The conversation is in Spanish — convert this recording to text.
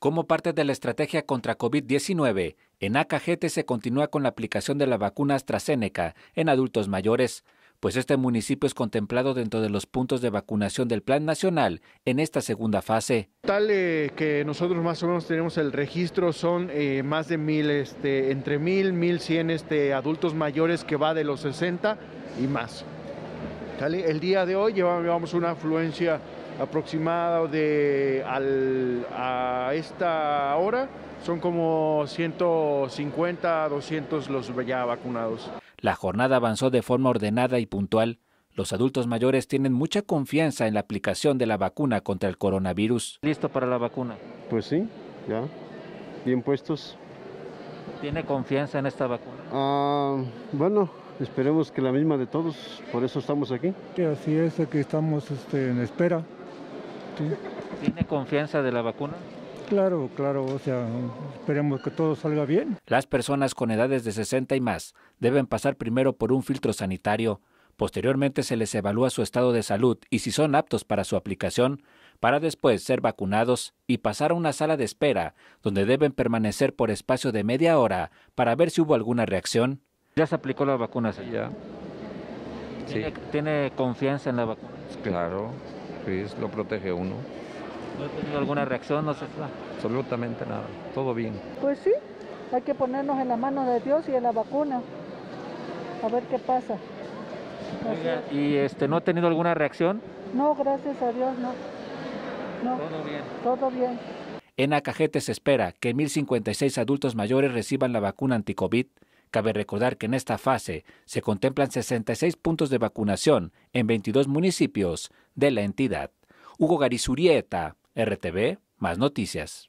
Como parte de la estrategia contra COVID-19, en Acajete se continúa con la aplicación de la vacuna AstraZeneca en adultos mayores, pues este municipio es contemplado dentro de los puntos de vacunación del Plan Nacional en esta segunda fase. Tal eh, que nosotros más o menos tenemos el registro, son eh, más de mil, este, entre mil, mil cien este, adultos mayores que va de los 60 y más. El día de hoy llevamos una afluencia Aproximado de a esta hora son como 150, 200 los ya vacunados. La jornada avanzó de forma ordenada y puntual. Los adultos mayores tienen mucha confianza en la aplicación de la vacuna contra el coronavirus. ¿Listo para la vacuna? Pues sí, ya. Bien puestos. ¿Tiene confianza en esta vacuna? Ah, bueno, esperemos que la misma de todos, por eso estamos aquí. así es, aquí estamos este, en espera. ¿Tiene confianza de la vacuna? Claro, claro, o sea, esperemos que todo salga bien. Las personas con edades de 60 y más deben pasar primero por un filtro sanitario. Posteriormente se les evalúa su estado de salud y si son aptos para su aplicación, para después ser vacunados y pasar a una sala de espera, donde deben permanecer por espacio de media hora para ver si hubo alguna reacción. ¿Ya se aplicó la vacuna? ya. ¿Tiene, ¿Tiene confianza en la vacuna? Claro. Sí, lo protege uno. ¿No ha tenido alguna reacción? No sé, absolutamente nada, todo bien. Pues sí, hay que ponernos en la mano de Dios y en la vacuna, a ver qué pasa. ¿Y este, no ha tenido alguna reacción? No, gracias a Dios, no. no. Todo bien. Todo bien. En Acajete se espera que 1.056 adultos mayores reciban la vacuna anticovid Cabe recordar que en esta fase se contemplan 66 puntos de vacunación en 22 municipios de la entidad. Hugo Garizurieta, RTV, más noticias.